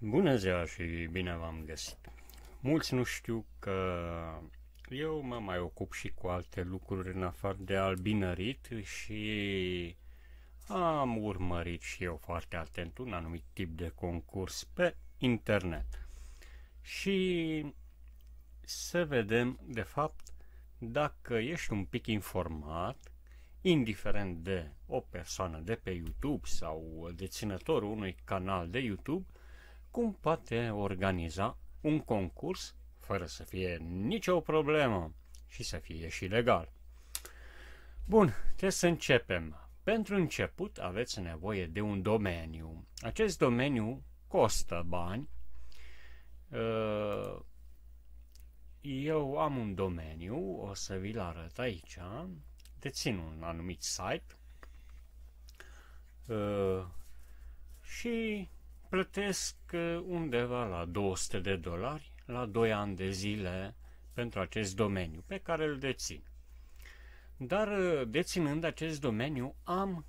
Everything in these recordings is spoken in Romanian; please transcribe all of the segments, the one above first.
Bună ziua și bine v-am găsit! Mulți nu știu că eu mă mai ocup și cu alte lucruri în afară de albinărit și am urmărit și eu foarte atent un anumit tip de concurs pe internet. Și să vedem, de fapt, dacă ești un pic informat, indiferent de o persoană de pe YouTube sau deținătorul unui canal de YouTube, cum poate organiza un concurs fără să fie nicio problemă și să fie și legal. Bun, trebuie să începem. Pentru început aveți nevoie de un domeniu. Acest domeniu costă bani. Uh, eu am un domeniu, o să vi-l arăt aici. Dețin un anumit site uh, și plătesc uh, undeva la 200 de dolari la 2 ani de zile pentru acest domeniu pe care îl dețin. Dar uh, deținând acest domeniu am,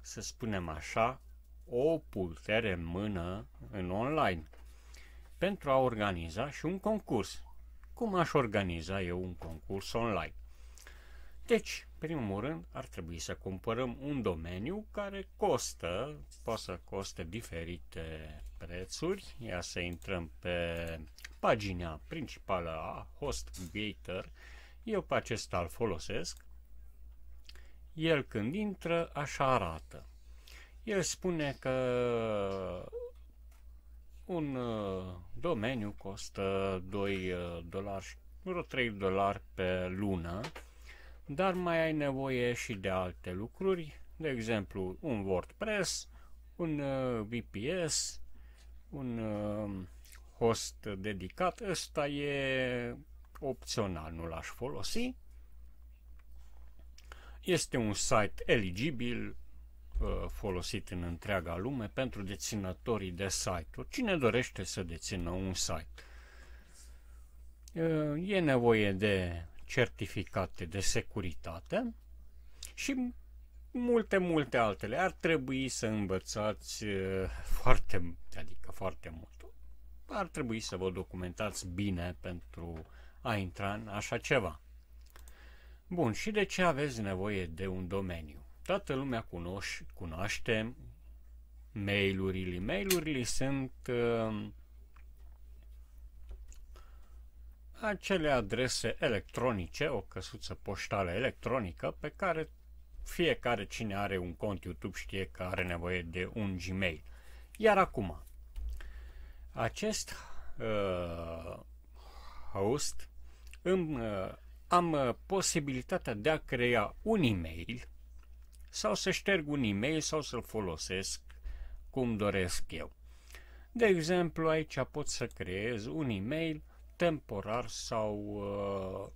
să spunem așa, o putere în mână în online pentru a organiza și un concurs. Cum aș organiza eu un concurs online? Deci, primul rând, ar trebui să cumpărăm un domeniu care costă, poate să coste diferite prețuri. Ia să intrăm pe pagina principală a HostGator. Eu pe acesta îl folosesc. El când intră, așa arată. El spune că un uh, domeniu costă 2 uh, dolari, vreo 3 dolari pe lună dar mai ai nevoie și de alte lucruri, de exemplu un WordPress, un uh, VPS, un uh, host dedicat. Ăsta e opțional, nu l-aș folosi. Este un site eligibil uh, folosit în întreaga lume pentru deținătorii de site-uri. Cine dorește să dețină un site? Uh, e nevoie de certificate de securitate și multe, multe altele. Ar trebui să învățați uh, foarte, adică foarte mult. Ar trebui să vă documentați bine pentru a intra în așa ceva. Bun, și de ce aveți nevoie de un domeniu? Toată lumea cunoș, cunoaște mailurile. Mailurile sunt uh, acele adrese electronice, o căsuță poștală electronică pe care fiecare cine are un cont YouTube știe că are nevoie de un Gmail. Iar acum, acest uh, host îmi, uh, am uh, posibilitatea de a crea un e-mail sau să șterg un e-mail sau să-l folosesc cum doresc eu. De exemplu, aici pot să creez un e-mail uh, temporar sau uh,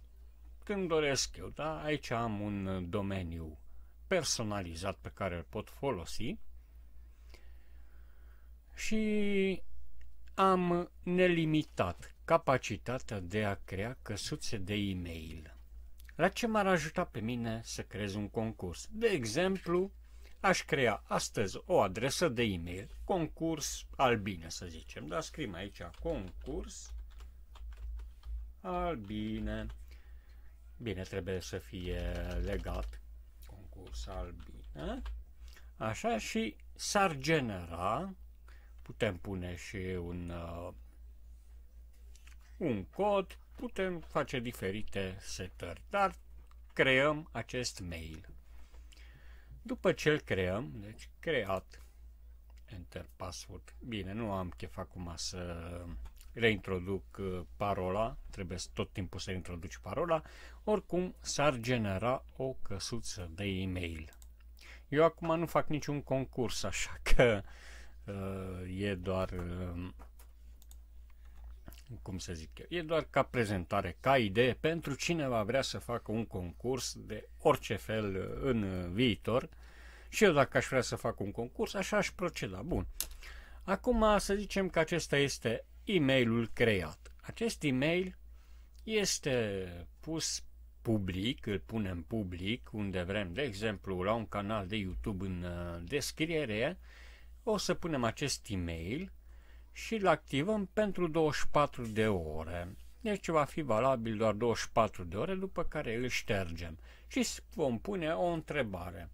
când doresc eu, da? Aici am un domeniu personalizat pe care îl pot folosi și am nelimitat capacitatea de a crea căsuțe de e-mail. La ce m-ar ajuta pe mine să creez un concurs? De exemplu, aș crea astăzi o adresă de e-mail, concurs albine să zicem, dar scrim aici concurs albine. Bine, trebuie să fie legat concurs albine. Așa și s-ar genera, putem pune și un, uh, un cod, putem face diferite setări, dar creăm acest mail. După ce îl creăm, deci creat, enter password. Bine, nu am chef acum să reintroduc uh, parola, trebuie tot timpul să introduci parola, oricum s-ar genera o căsuță de e-mail. Eu acum nu fac niciun concurs, așa că uh, e doar, uh, cum să zic eu, e doar ca prezentare, ca idee pentru cine va vrea să facă un concurs de orice fel uh, în viitor. Și eu dacă aș vrea să fac un concurs, așa aș proceda. Bun. Acum să zicem că acesta este e-mailul creat. Acest e-mail este pus public, îl punem public unde vrem, de exemplu la un canal de YouTube în uh, descriere, o să punem acest e-mail și îl activăm pentru 24 de ore. Deci va fi valabil doar 24 de ore, după care îl ștergem. Și vom pune o întrebare.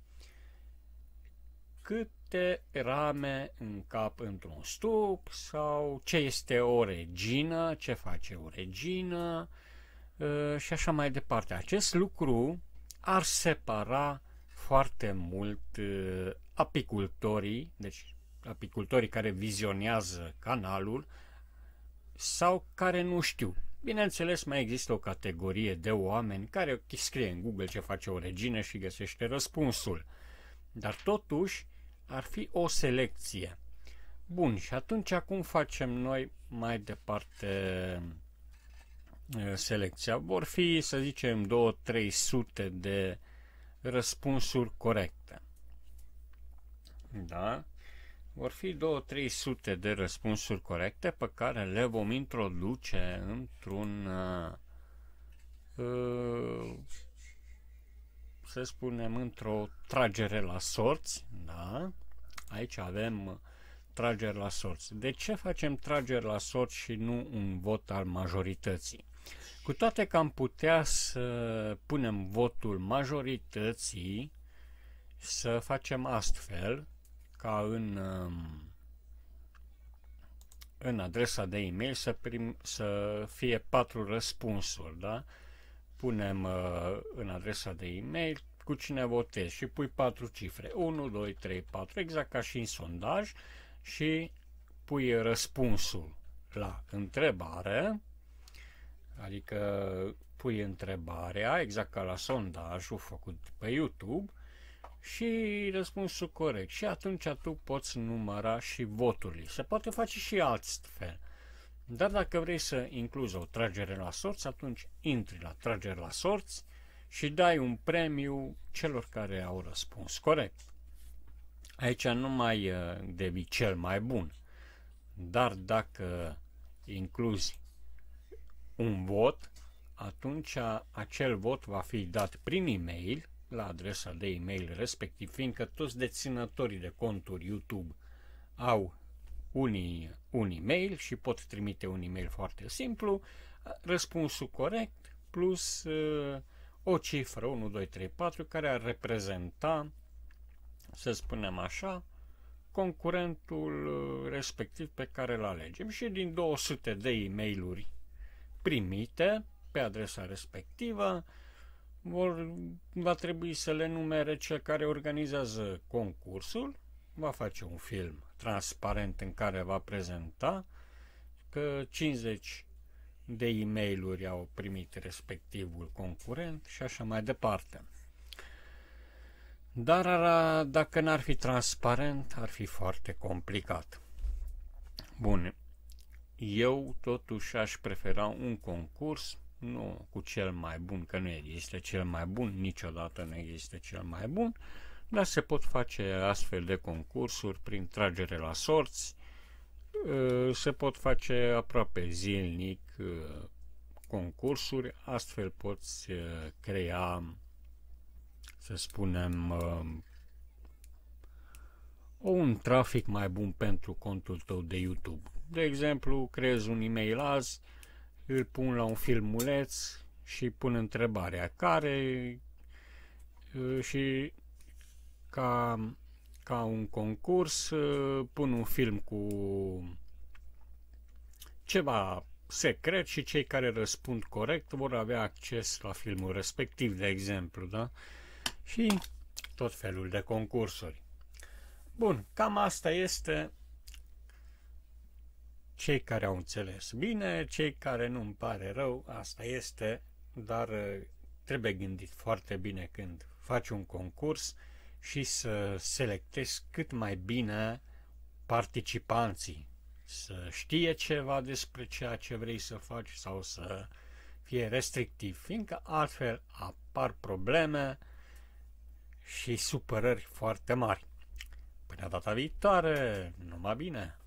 Cât multe rame în cap într-un stup sau ce este o regină, ce face o regină uh, și așa mai departe. Acest lucru ar separa foarte mult uh, apicultorii, deci apicultorii care vizionează canalul sau care nu știu. Bineînțeles, mai există o categorie de oameni care scrie în Google ce face o regină și găsește răspunsul. Dar totuși, ar fi o selecție. Bun, și atunci cum facem noi mai departe selecția? Vor fi, să zicem, 2-300 de răspunsuri corecte. Da? Vor fi 2-300 de răspunsuri corecte pe care le vom introduce într-un uh, să spunem, într-o tragere la sorți, da? Aici avem uh, trageri la sorți. De ce facem trageri la sorți și nu un vot al majorității? Cu toate că am putea să punem votul majorității, să facem astfel, ca în, um, în adresa de e-mail să, prim, să fie patru răspunsuri, da? punem uh, în adresa de e-mail cu cine votezi și pui patru cifre, 1, 2, 3, 4, exact ca și în sondaj și pui răspunsul la întrebare, adică pui întrebarea exact ca la sondajul făcut pe YouTube și răspunsul corect. Și atunci tu poți număra și voturile. Se poate face și altfel. Dar dacă vrei să incluzi o tragere la sorți, atunci intri la tragere la sorți și dai un premiu celor care au răspuns corect. Aici nu mai uh, devii cel mai bun, dar dacă incluzi un vot, atunci acel vot va fi dat prin e-mail la adresa de e-mail respectiv, fiindcă toți deținătorii de conturi YouTube au unii, un e-mail și pot trimite un e-mail foarte simplu, răspunsul corect plus uh, o cifră 1, 2, 3, 4 care ar reprezenta, să spunem așa, concurentul uh, respectiv pe care îl alegem și din 200 de e mail primite pe adresa respectivă vor, va trebui să le numere cel care organizează concursul va face un film transparent în care va prezenta că 50 de e mail au primit respectivul concurent și așa mai departe. Dar ara, dacă n-ar fi transparent, ar fi foarte complicat. Bun, eu totuși aș prefera un concurs, nu cu cel mai bun, că nu există cel mai bun, niciodată nu există cel mai bun, uh, dar se pot face astfel de concursuri prin tragere la sorți, uh, se pot face aproape zilnic uh, concursuri, astfel poți uh, crea, să spunem, un trafic mai bun pentru contul tău de YouTube. De exemplu, creez un e-mail azi, îl pun la un filmuleț și pun întrebarea care și ca, ca un concurs, uh, pun un film cu ceva secret și cei care răspund corect vor avea acces la filmul respectiv, de exemplu, da? Și tot felul de concursuri. Bun, cam asta este cei care au înțeles bine, cei care nu îmi pare rău, asta este, dar uh, trebuie gândit foarte bine când faci un concurs, și să selectez cât mai bine participanții, să știe ceva despre ceea ce vrei să faci sau să fie restrictiv, fiindcă altfel apar probleme și supărări foarte mari. Până data viitoare, numai bine!